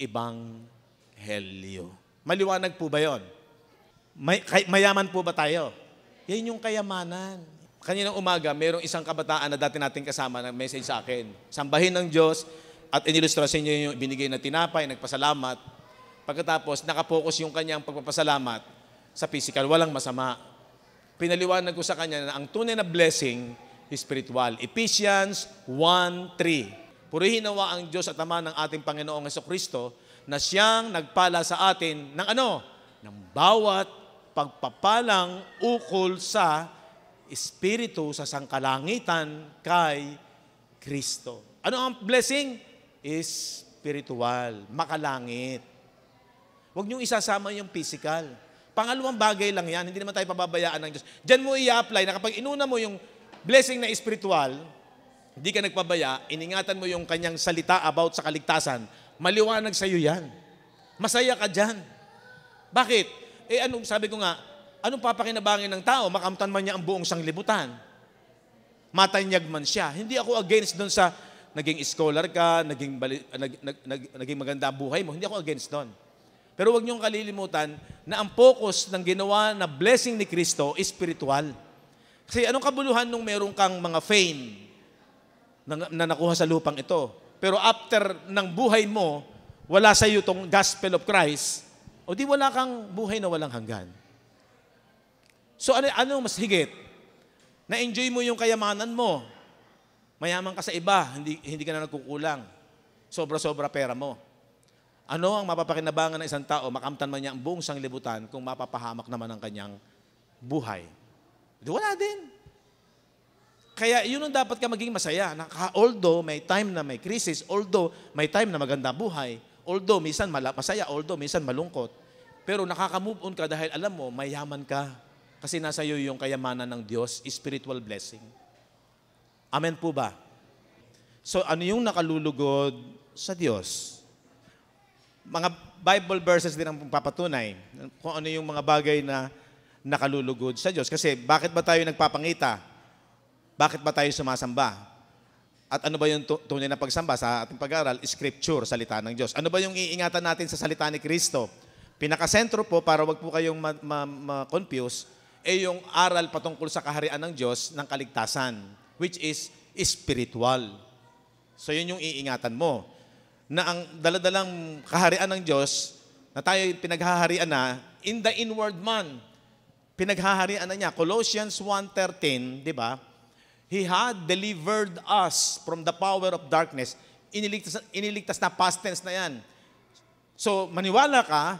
ebanghelyo. Maliwanag po ba yon? May, kay, mayaman po ba tayo? Yan yung kayamanan. Kaninang umaga, mayroong isang kabataan na dati nating kasama na message sa akin. Sambahin ng Diyos at inilustrasin niya yung binigay na tinapay, nagpasalamat. Pagkatapos, nakapokus yung kanyang pagpapasalamat sa physical. Walang masama. Pinaliwanag ko sa kanya na ang tunay na blessing spiritual. Ephesians 1.3 Purihin nawa ang Diyos at Ama ng ating Panginoong Heso Kristo na siyang nagpala sa atin ng ano? Ng bawat pagpapalang ukol sa Espiritu sa sangkalangitan kay Kristo. Ano ang blessing? Espiritual, makalangit. Huwag niyong isasama yung physical. Pangalawang bagay lang yan, hindi naman tayo pababayaan ng Diyos. Diyan mo i-apply na kapag inuna mo yung blessing na espiritual, hindi ka nagpabaya, iningatan mo yung kanyang salita about sa kaligtasan, maliwanag sa iyo yan. Masaya ka dyan. Bakit? Eh ano, sabi ko nga, anong papakinabangin ng tao? Makamtan man niya ang buong sanglibutan. Matanyag man siya. Hindi ako against doon sa naging scholar ka, naging, bali, nag, nag, nag, naging maganda ang buhay mo. Hindi ako against doon. Pero huwag niyong kalilimutan na ang focus ng ginawa na blessing ni Kristo is spiritual. Kasi anong kabuluhan nung meron kang mga fame na, na nakuha sa lupang ito? Pero after ng buhay mo, wala sa iyo itong gospel of Christ, o di wala kang buhay na walang hanggan. So ano, ano mas higit? Na-enjoy mo yung kayamanan mo. Mayaman ka sa iba, hindi, hindi ka na nagkukulang. Sobra-sobra pera mo. Ano ang mapapakinabangan ng isang tao? Makamtan man niya ang buong sanglibutan kung mapapahamak naman ang kanyang buhay. Di wala din. Kaya yun ang dapat ka maging masaya. Na, although may time na may crisis, although may time na maganda buhay, Although, minsan masaya, although, minsan malungkot. Pero nakaka-move on ka dahil alam mo, mayaman ka. Kasi nasa iyo yung kayamanan ng Diyos, spiritual blessing. Amen po ba? So, ano yung nakalulugod sa Diyos? Mga Bible verses din ang papatunay kung ano yung mga bagay na nakalulugod sa Diyos. Kasi bakit ba tayo nagpapangita? Bakit ba tayo sumasamba? At ano ba yung tunay na pagsamba sa ating pag-aaral? Scripture, salita ng Diyos. Ano ba yung iingatan natin sa salita ni Kristo? Pinakasentro po, para wag po kayong ma-confuse, ma- ma- eh yung aral patungkol sa kaharian ng Diyos ng kaligtasan, which is spiritual. So yun yung iingatan mo. Na ang daladalang kaharian ng Diyos, na tayo pinaghaharian na, in the inward man, pinaghaharian na niya. Colossians 1.13, di ba? He had delivered us from the power of darkness. Iniligtas, iniligtas na past tense na yan. So, maniwala ka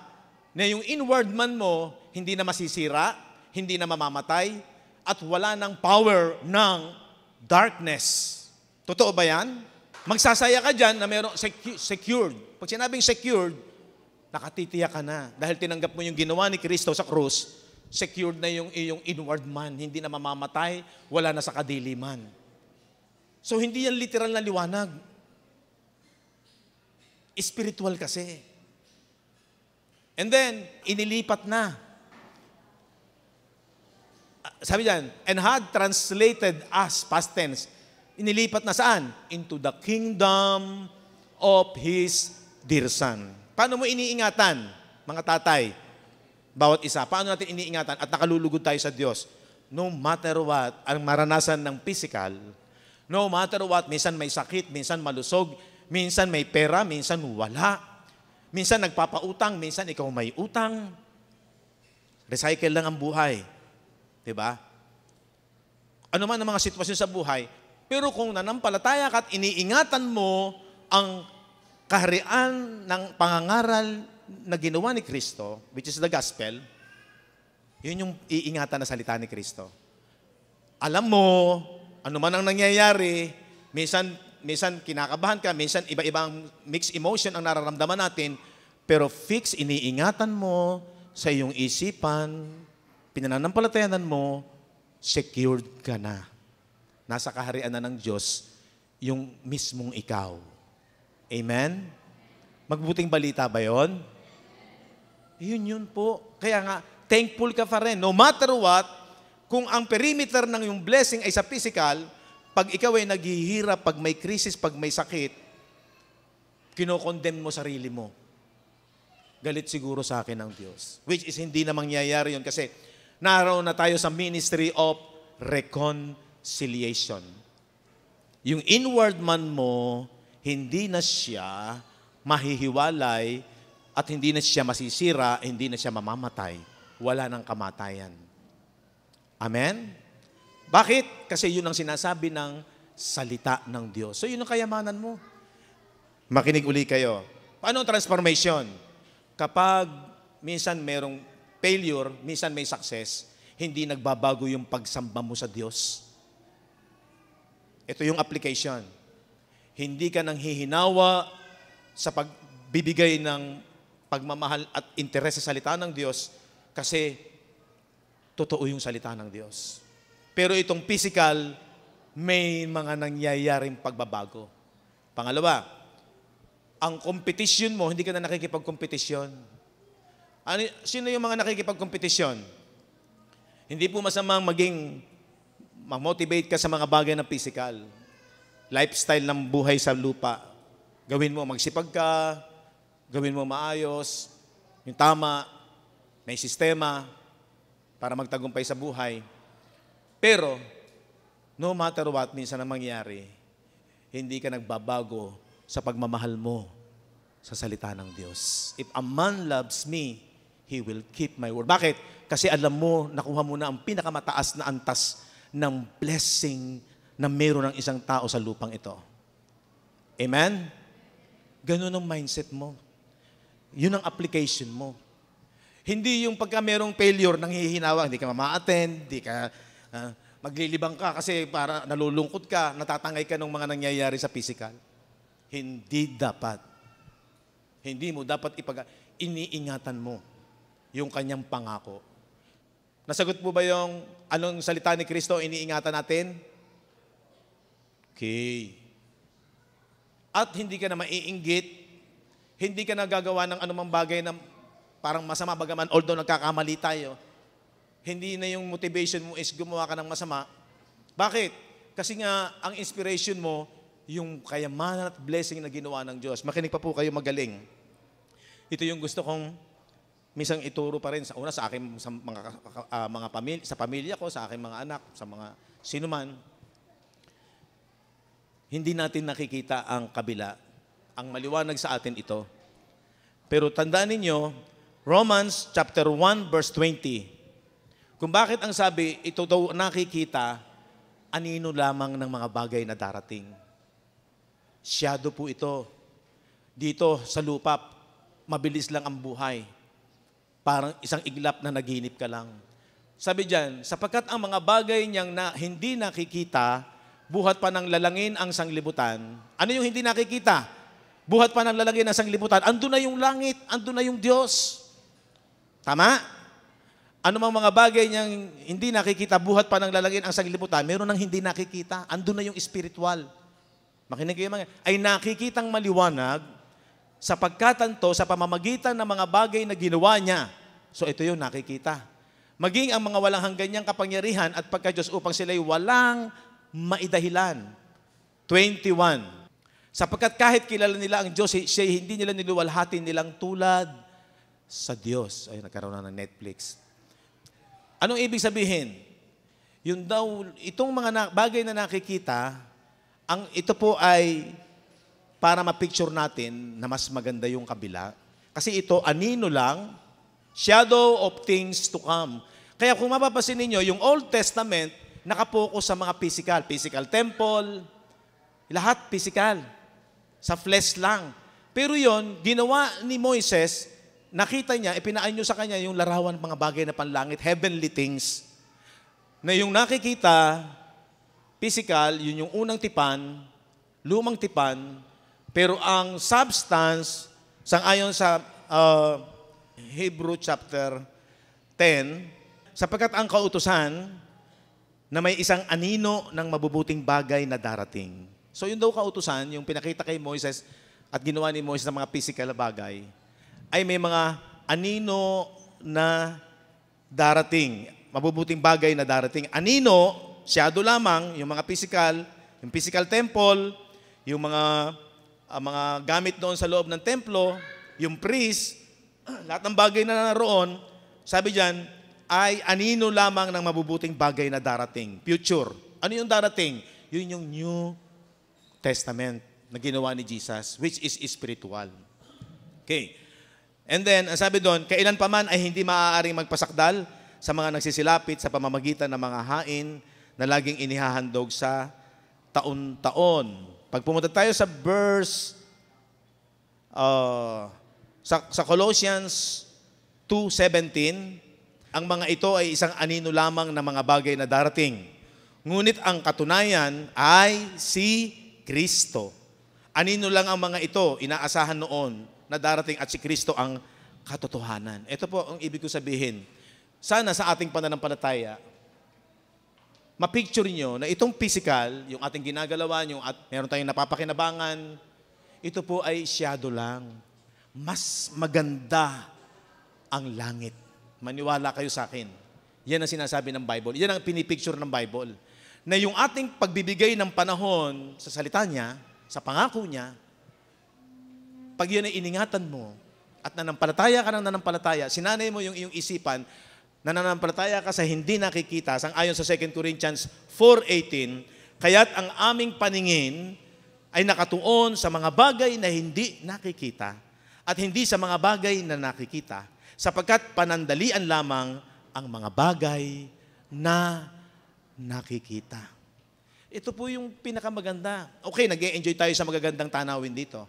na yung inward man mo, hindi na masisira, hindi na mamamatay, at wala ng power ng darkness. Totoo ba yan? Magsasaya ka dyan na meron secu- secured. Pag sinabing secured, nakatitiyak ka na dahil tinanggap mo yung ginawa ni Kristo sa krus secured na yung iyong inward man, hindi na mamamatay, wala na sa kadiliman. So hindi yan literal na liwanag. Spiritual kasi. And then, inilipat na. Ah, sabi diyan, and had translated us, past tense, inilipat na saan? Into the kingdom of His dear Son. Paano mo iniingatan, mga tatay? bawat isa. Paano natin iniingatan at nakalulugod tayo sa Diyos? No matter what, ang maranasan ng physical, no matter what, minsan may sakit, minsan malusog, minsan may pera, minsan wala. Minsan nagpapautang, minsan ikaw may utang. Recycle lang ang buhay. 'Di ba? Ano man ang mga sitwasyon sa buhay, pero kung nanampalataya ka at iniingatan mo ang kaharian ng pangangaral na ginawa ni Kristo, which is the gospel, yun yung iingatan na salita ni Kristo. Alam mo, ano man ang nangyayari, minsan, minsan kinakabahan ka, minsan iba-ibang mixed emotion ang nararamdaman natin, pero fix iniingatan mo sa iyong isipan, pinananampalatayanan mo, secured ka na. Nasa kaharian na ng Diyos, yung mismong ikaw. Amen? Magbuting balita ba yon? Yun yun po. Kaya nga, thankful ka pa rin. No matter what, kung ang perimeter ng yung blessing ay sa physical, pag ikaw ay naghihirap, pag may krisis, pag may sakit, kinokondem mo sarili mo. Galit siguro sa akin ang Diyos. Which is hindi na mangyayari yun kasi naroon na tayo sa ministry of reconciliation. Yung inward man mo, hindi na siya mahihiwalay at hindi na siya masisira, hindi na siya mamamatay. Wala ng kamatayan. Amen? Bakit? Kasi yun ang sinasabi ng salita ng Diyos. So yun ang kayamanan mo. Makinig uli kayo. Paano ang transformation? Kapag minsan mayroong failure, minsan may success, hindi nagbabago yung pagsamba mo sa Diyos. Ito yung application. Hindi ka nang hihinawa sa pagbibigay ng pagmamahal at interes sa salita ng Diyos kasi totoo yung salita ng Diyos. Pero itong physical, may mga nangyayaring pagbabago. Pangalawa, ang competition mo, hindi ka na nakikipagkompetisyon. Ano, sino yung mga nakikipagkompetisyon? Hindi po masamang maging mag-motivate ka sa mga bagay na physical. Lifestyle ng buhay sa lupa. Gawin mo, magsipag ka, gawin mo maayos, yung tama, may sistema para magtagumpay sa buhay. Pero, no matter what minsan ang mangyari, hindi ka nagbabago sa pagmamahal mo sa salita ng Diyos. If a man loves me, he will keep my word. Bakit? Kasi alam mo, nakuha mo na ang pinakamataas na antas ng blessing na meron ng isang tao sa lupang ito. Amen? Ganun ang mindset mo. Yun ang application mo. Hindi yung pagka merong failure, nanghihinawa, hindi ka ma-attend, hindi ka, uh, maglilibang ka kasi para nalulungkot ka, natatangay ka ng mga nangyayari sa physical. Hindi dapat. Hindi mo dapat ipag... Iniingatan mo yung kanyang pangako. Nasagot mo ba yung anong salita ni Kristo iniingatan natin? Okay. At hindi ka na maiinggit hindi ka nagagawa ng anumang bagay na parang masama, bagaman although nagkakamali tayo, hindi na yung motivation mo is gumawa ka ng masama. Bakit? Kasi nga, ang inspiration mo, yung kayamanan at blessing na ginawa ng Diyos. Makinig pa po kayo magaling. Ito yung gusto kong misang ituro pa rin sa una sa akin sa mga uh, mga pamilya, sa pamilya ko, sa aking mga anak, sa mga sino man. Hindi natin nakikita ang kabila ang maliwanag sa atin ito. Pero tandaan ninyo, Romans chapter 1 verse 20. Kung bakit ang sabi, ito daw nakikita, anino lamang ng mga bagay na darating. Siyado po ito. Dito sa lupa, mabilis lang ang buhay. Parang isang iglap na naginip ka lang. Sabi diyan, sapagkat ang mga bagay niyang na hindi nakikita, buhat pa ng lalangin ang sanglibutan. Ano yung hindi nakikita? buhat pa ng lalagyan ng sanglibutan, andun na yung langit, andun na yung Diyos. Tama? Ano mang mga bagay niyang hindi nakikita, buhat pa ng lalagyan ang sanglibutan, meron ng hindi nakikita, andun na yung spiritual. Makinig kayo mga, ay nakikitang maliwanag sa pagkatanto sa pamamagitan ng mga bagay na ginawa niya. So ito yung nakikita. Maging ang mga walang hanggan niyang kapangyarihan at pagka-Diyos upang sila'y walang maidahilan. 21. Sapagkat kahit kilala nila ang Diyos, eh, siya hindi nila niluwalhati nilang tulad sa Diyos. Ay, nagkaroon na ng Netflix. Anong ibig sabihin? Yung daw, itong mga bagay na nakikita, ang ito po ay para ma-picture natin na mas maganda yung kabila. Kasi ito, anino lang, shadow of things to come. Kaya kung mapapasin ninyo, yung Old Testament, nakapokus sa mga physical. Physical temple, lahat physical sa flesh lang. Pero yon ginawa ni Moises, nakita niya, ipinaan niyo sa kanya yung larawan ng mga bagay na panlangit, heavenly things. Na yung nakikita, physical, yun yung unang tipan, lumang tipan, pero ang substance, sang ayon sa uh, Hebrew chapter 10, sapagkat ang kautusan na may isang anino ng mabubuting bagay na darating. So yun daw kautusan, yung pinakita kay Moises at ginawa ni Moises ng mga physical bagay, ay may mga anino na darating, mabubuting bagay na darating. Anino, siyado lamang, yung mga physical, yung physical temple, yung mga uh, mga gamit doon sa loob ng templo, yung priest, *clears throat* lahat ng bagay na naroon, sabi diyan, ay anino lamang ng mabubuting bagay na darating. Future. Ano yung darating? Yun yung new Testament na ginawa ni Jesus, which is spiritual. Okay. And then, ang sabi doon, kailan pa man ay hindi maaaring magpasakdal sa mga nagsisilapit sa pamamagitan ng mga hain na laging inihahandog sa taon-taon. Pag pumunta tayo sa verse, uh, sa, sa Colossians 2.17, ang mga ito ay isang anino lamang ng mga bagay na darating. Ngunit ang katunayan ay si Kristo. Anino lang ang mga ito, inaasahan noon na darating at si Kristo ang katotohanan. Ito po ang ibig ko sabihin. Sana sa ating pananampalataya, mapicture nyo na itong physical, yung ating ginagalawan, yung at meron tayong napapakinabangan, ito po ay shadow lang. Mas maganda ang langit. Maniwala kayo sa akin. Yan ang sinasabi ng Bible. Yan ang pinipicture ng Bible na yung ating pagbibigay ng panahon sa salita niya, sa pangako niya, pag yan ay iningatan mo at nanampalataya ka ng nanampalataya, sinanay mo yung iyong isipan, nananampalataya ka sa hindi nakikita, sang ayon sa 2 Corinthians 4.18, kaya't ang aming paningin ay nakatuon sa mga bagay na hindi nakikita at hindi sa mga bagay na nakikita, sapagkat panandalian lamang ang mga bagay na nakikita. Ito po yung pinakamaganda. Okay, nag enjoy tayo sa magagandang tanawin dito.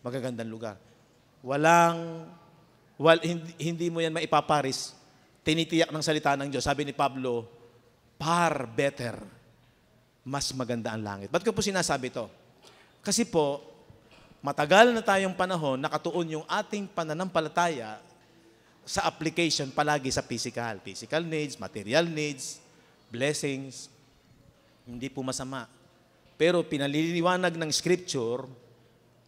Magagandang lugar. Walang, wal, hindi, hindi mo yan maipaparis. Tinitiyak ng salita ng Diyos. Sabi ni Pablo, far better. Mas maganda ang langit. Ba't ko po sinasabi ito? Kasi po, matagal na tayong panahon, nakatuon yung ating pananampalataya sa application palagi sa physical. Physical needs, material needs, blessings, hindi po masama. Pero pinaliliwanag ng Scripture,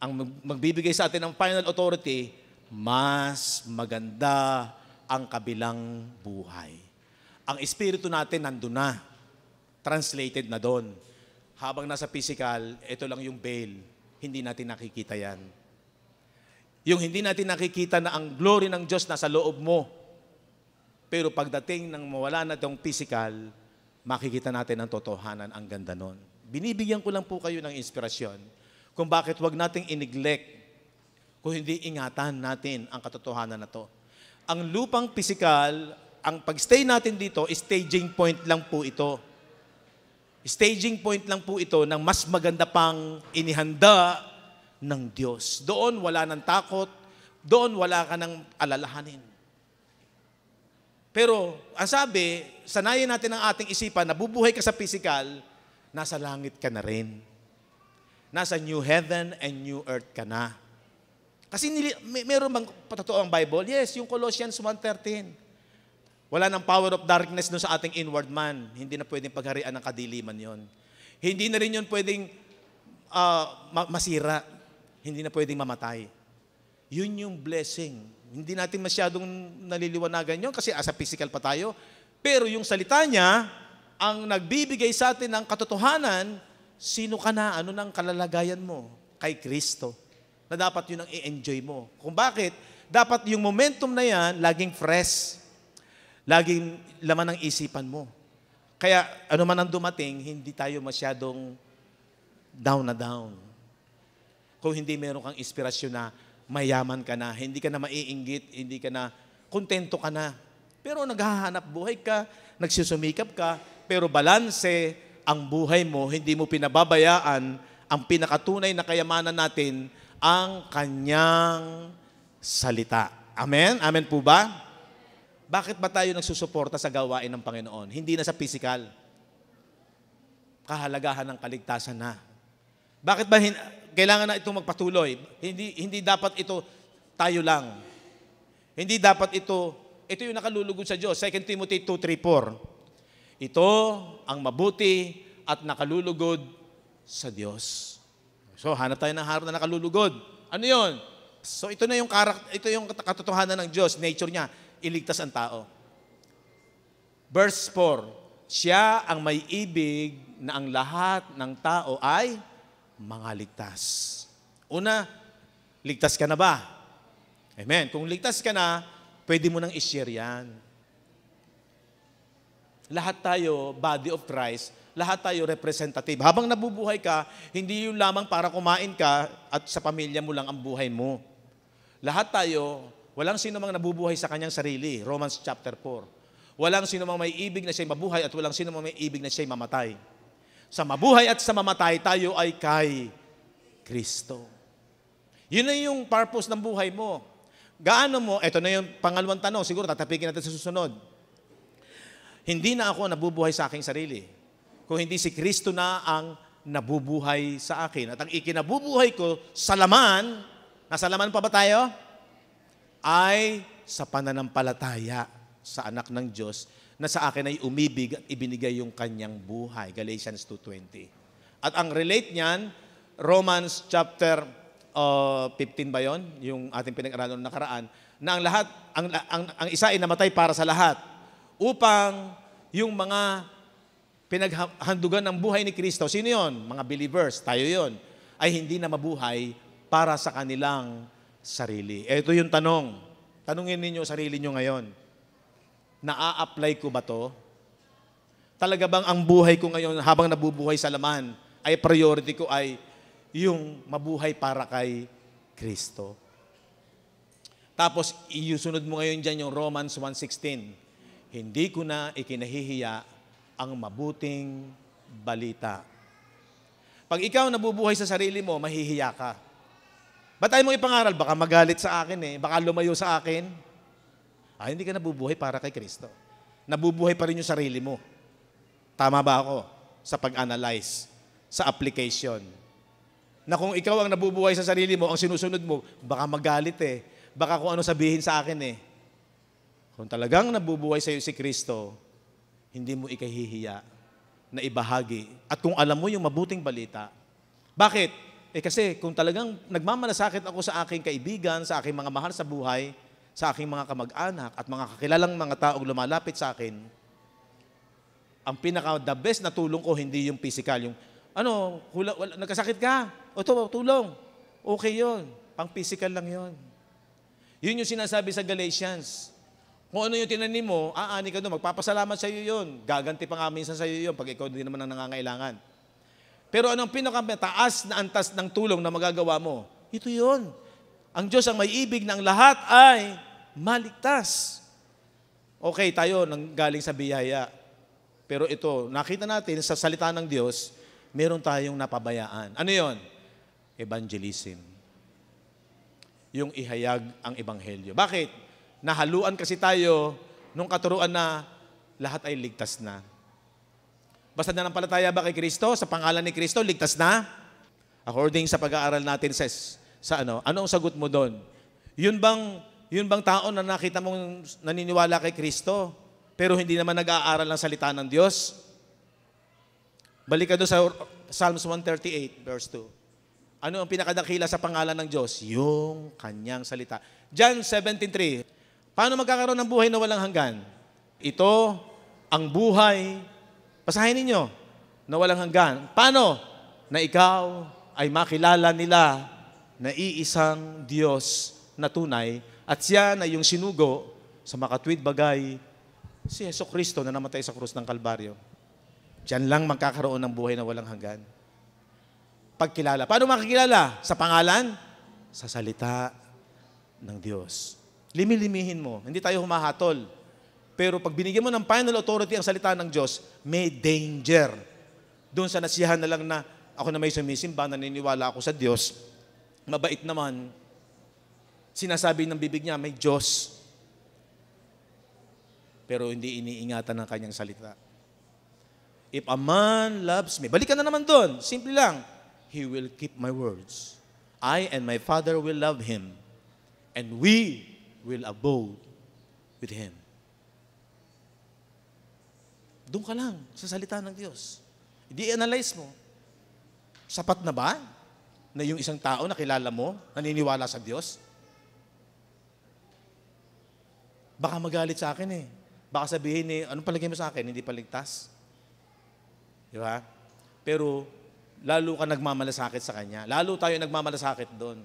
ang magbibigay sa atin ng final authority, mas maganda ang kabilang buhay. Ang espiritu natin nandun na. Translated na doon. Habang nasa physical, ito lang yung veil. Hindi natin nakikita yan. Yung hindi natin nakikita na ang glory ng Diyos nasa loob mo. Pero pagdating ng mawala na itong physical, makikita natin ang totohanan, ang ganda nun. Binibigyan ko lang po kayo ng inspirasyon kung bakit wag nating ineglect kung hindi ingatan natin ang katotohanan na to. Ang lupang pisikal, ang pagstay natin dito, staging point lang po ito. Staging point lang po ito ng mas maganda pang inihanda ng Diyos. Doon wala nang takot, doon wala ka ng alalahanin. Pero ang sabi, sanayin natin ang ating isipan, nabubuhay ka sa physical, nasa langit ka na rin. Nasa new heaven and new earth ka na. Kasi nili, may, meron bang patotoo ang Bible? Yes, yung Colossians 1.13. Wala ng power of darkness doon sa ating inward man. Hindi na pwedeng pagharian ng kadiliman yon. Hindi na rin yon pwedeng uh, masira. Hindi na pwedeng mamatay. Yun yung blessing. Hindi natin masyadong naliliwanagan yon kasi as a physical pa tayo, pero yung salita niya, ang nagbibigay sa atin ng katotohanan, sino ka na, ano ng kalalagayan mo kay Kristo. Na dapat yun ang i-enjoy mo. Kung bakit, dapat yung momentum na yan, laging fresh. Laging laman ng isipan mo. Kaya ano man ang dumating, hindi tayo masyadong down na down. Kung hindi meron kang inspirasyon na mayaman ka na, hindi ka na maiinggit, hindi ka na, kontento ka na. Pero naghahanap buhay ka, nagsusumikap ka, pero balanse ang buhay mo, hindi mo pinababayaan ang pinakatunay na kayamanan natin, ang kanyang salita. Amen? Amen po ba? Bakit ba tayo nagsusuporta sa gawain ng Panginoon? Hindi na sa physical. Kahalagahan ng kaligtasan na. Bakit ba hin- kailangan na itong magpatuloy? Hindi, hindi dapat ito tayo lang. Hindi dapat ito ito yung nakalulugod sa Diyos. 2 Timothy 2.3.4 Ito ang mabuti at nakalulugod sa Diyos. So, hanap tayo ng harap na nakalulugod. Ano yon? So, ito na yung, karakter, ito yung katotohanan ng Diyos, nature niya. Iligtas ang tao. Verse 4, Siya ang may ibig na ang lahat ng tao ay mga ligtas. Una, ligtas ka na ba? Amen. Kung ligtas ka na, Pwede mo nang ishare yan. Lahat tayo, body of Christ, lahat tayo representative. Habang nabubuhay ka, hindi yung lamang para kumain ka at sa pamilya mo lang ang buhay mo. Lahat tayo, walang sino mang nabubuhay sa kanyang sarili. Romans chapter 4. Walang sino mang may ibig na siya'y mabuhay at walang sino mang may ibig na siya'y mamatay. Sa mabuhay at sa mamatay, tayo ay kay Kristo. Yun na yung purpose ng buhay mo. Gaano mo, ito na yung pangalawang tanong, siguro tatapikin natin sa susunod. Hindi na ako nabubuhay sa aking sarili. Kung hindi si Kristo na ang nabubuhay sa akin. At ang ikinabubuhay ko sa laman, nasa laman pa ba tayo? Ay sa pananampalataya sa anak ng Diyos na sa akin ay umibig at ibinigay yung kanyang buhay. Galatians 2.20. At ang relate niyan, Romans chapter uh, ah, 15 ba yon yung ating pinag-aralan nakaraan, na ang lahat, ang, ang, ang isa ay namatay para sa lahat upang yung mga pinaghandugan ng buhay ni Kristo, sino yon? Mga believers, tayo yon, ay hindi na mabuhay para sa kanilang sarili. Ito yung tanong. Tanungin ninyo sarili nyo ngayon. Naa-apply ko ba to? Talaga bang ang buhay ko ngayon habang nabubuhay sa laman ay priority ko ay yung mabuhay para kay Kristo. Tapos, iusunod mo ngayon dyan yung Romans 1.16. Hindi ko na ikinahihiya ang mabuting balita. Pag ikaw nabubuhay sa sarili mo, mahihiya ka. Ba't tayo mong ipangaral? Baka magalit sa akin eh. Baka lumayo sa akin. Ah, hindi ka nabubuhay para kay Kristo. Nabubuhay pa rin yung sarili mo. Tama ba ako? Sa pag-analyze, sa application na kung ikaw ang nabubuhay sa sarili mo, ang sinusunod mo, baka magalit eh. Baka kung ano sabihin sa akin eh. Kung talagang nabubuhay sa iyo si Kristo, hindi mo ikahihiya na ibahagi. At kung alam mo yung mabuting balita. Bakit? Eh kasi kung talagang nagmamalasakit ako sa aking kaibigan, sa aking mga mahal sa buhay, sa aking mga kamag-anak at mga kakilalang mga taong lumalapit sa akin, ang pinaka the best na tulong ko hindi yung physical, yung ano, hula, wala, nagkasakit ka, o to, tulong. Okay yon. Pang physical lang yon. Yun yung sinasabi sa Galatians. Kung ano yung tinanim mo, aani ka doon. Magpapasalamat sa iyo yun. Gaganti pa nga minsan sa iyo yun pag ikaw din naman ang nangangailangan. Pero anong pinakamataas na antas ng tulong na magagawa mo? Ito yon. Ang Diyos ang may ibig ng lahat ay maligtas. Okay, tayo nang galing sa biyaya. Pero ito, nakita natin sa salita ng Diyos, meron tayong napabayaan. Ano yon? Evangelism. Yung ihayag ang Ebanghelyo. Bakit? Nahaluan kasi tayo nung katuruan na lahat ay ligtas na. Basta na lang nanampalataya ba kay Kristo? Sa pangalan ni Kristo, ligtas na? According sa pag-aaral natin sa, sa ano, ano ang sagot mo doon? Yun bang, yun bang tao na nakita mong naniniwala kay Kristo, pero hindi naman nag-aaral ng salita ng Diyos? Balik ka doon sa Psalms 138, verse 2. Ano ang pinakadakila sa pangalan ng Diyos? Yung kanyang salita. John 17.3 Paano magkakaroon ng buhay na walang hanggan? Ito ang buhay. Pasahin ninyo na walang hanggan. Paano? Na ikaw ay makilala nila na iisang Diyos na tunay at siya na yung sinugo sa makatwid bagay si Yeso Kristo na namatay sa krus ng Kalbaryo. Diyan lang magkakaroon ng buhay na walang hanggan pagkilala. Paano makikilala? Sa pangalan? Sa salita ng Diyos. Limilimihin mo. Hindi tayo humahatol. Pero pag binigyan mo ng final authority ang salita ng Diyos, may danger. Doon sa nasiyahan na lang na ako na may sumisimba, naniniwala ako sa Diyos, mabait naman, sinasabi ng bibig niya, may Diyos. Pero hindi iniingatan ng kanyang salita. If a man loves me, balikan na naman doon, simple lang he will keep my words. I and my Father will love him, and we will abode with him. Doon ka lang sa salita ng Diyos. I-analyze mo. Sapat na ba na yung isang tao na kilala mo, naniniwala sa Diyos? Baka magalit sa akin eh. Baka sabihin eh, anong palagay mo sa akin? Hindi paligtas. Di ba? Pero lalo ka nagmamalasakit sa Kanya. Lalo tayo nagmamalasakit doon.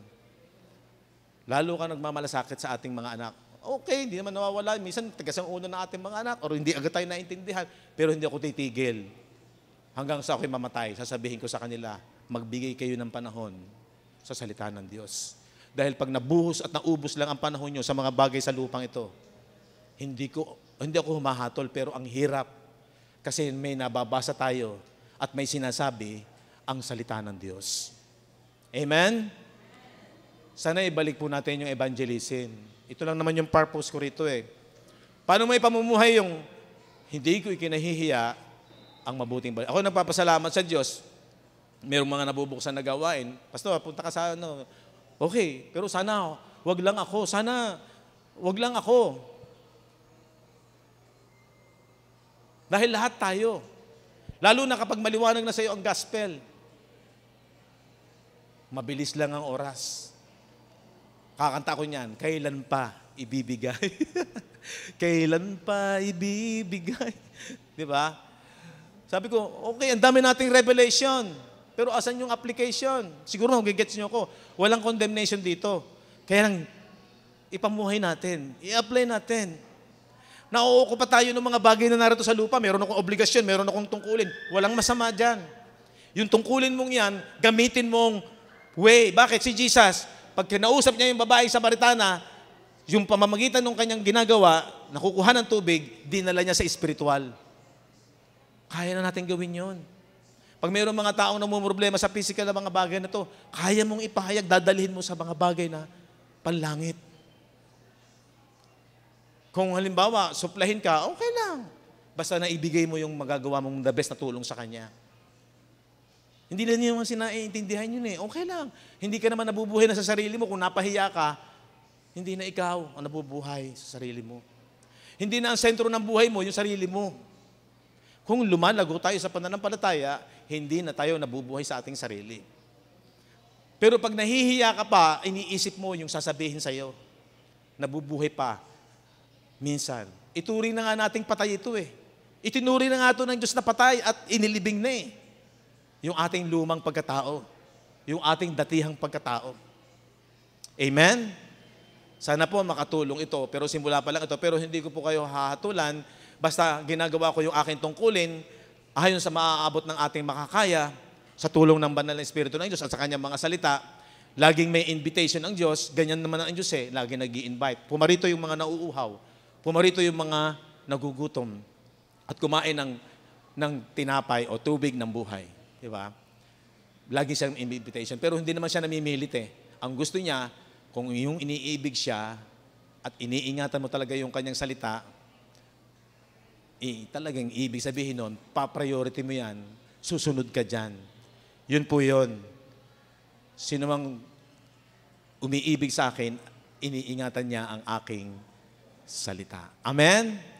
Lalo ka nagmamalasakit sa ating mga anak. Okay, hindi naman nawawala. Minsan, tagas ang uno ng ating mga anak or hindi agad tayo naintindihan. Pero hindi ako titigil. Hanggang sa ako'y mamatay, sasabihin ko sa kanila, magbigay kayo ng panahon sa salita ng Diyos. Dahil pag nabuhos at naubos lang ang panahon nyo sa mga bagay sa lupang ito, hindi ko hindi ako humahatol pero ang hirap kasi may nababasa tayo at may sinasabi ang salita ng Diyos. Amen? Sana ibalik po natin yung evangelism. Ito lang naman yung purpose ko rito eh. Paano mo ipamumuhay yung hindi ko ikinahihiya ang mabuting balita? Ako nagpapasalamat sa Diyos. Merong mga nabubuksan na gawain. Pasto, punta ka sa ano. Okay, pero sana wag lang ako. Sana wag lang ako. Dahil lahat tayo. Lalo na kapag maliwanag na sa iyo ang gospel. Mabilis lang ang oras. Kakanta ko niyan, kailan pa ibibigay? *laughs* kailan pa ibibigay? *laughs* Di ba? Sabi ko, okay, ang dami nating revelation. Pero asan yung application? Siguro magigets niyo ako. Walang condemnation dito. Kaya lang, ipamuhay natin. I-apply natin. Nauuko pa tayo ng mga bagay na narito sa lupa. Meron akong obligasyon, meron akong tungkulin. Walang masama dyan. Yung tungkulin mong yan, gamitin mong way. Bakit? Si Jesus, pag kinausap niya yung babae sa Baritana, yung pamamagitan ng kanyang ginagawa, nakukuha ng tubig, dinala niya sa espiritual. Kaya na natin gawin yon. Pag mayroong mga taong namumroblema sa physical na mga bagay na to, kaya mong ipahayag, dadalhin mo sa mga bagay na panlangit. Kung halimbawa, suplahin ka, okay lang. Basta na ibigay mo yung magagawa mong the best na tulong sa Kanya. Hindi lang naman sinaiintindihan yun eh. Okay lang. Hindi ka naman nabubuhay na sa sarili mo. Kung napahiya ka, hindi na ikaw ang nabubuhay sa sarili mo. Hindi na ang sentro ng buhay mo, yung sarili mo. Kung lumalago tayo sa pananampalataya, hindi na tayo nabubuhay sa ating sarili. Pero pag nahihiya ka pa, iniisip mo yung sasabihin sa'yo. Nabubuhay pa. Minsan. Ituring na nga nating patay ito eh. Itinuri na nga ito ng Diyos na patay at inilibing na eh. Yung ating lumang pagkatao. Yung ating datihang pagkatao. Amen? Sana po makatulong ito. Pero simula pa lang ito. Pero hindi ko po kayo hahatulan. Basta ginagawa ko yung aking tungkulin ayon sa maaabot ng ating makakaya sa tulong ng banal na Espiritu ng Diyos at sa kanyang mga salita. Laging may invitation ang Diyos. Ganyan naman ang Diyos eh. Lagi nag invite Pumarito yung mga nauuhaw. Pumarito yung mga nagugutom. At kumain ng, ng tinapay o tubig ng buhay. Di ba? Lagi siyang invitation. Pero hindi naman siya namimilit eh. Ang gusto niya, kung yung iniibig siya at iniingatan mo talaga yung kanyang salita, eh, talagang ibig sabihin nun, pa-priority mo yan, susunod ka dyan. Yun po yun. Sino mang umiibig sa akin, iniingatan niya ang aking salita. Amen?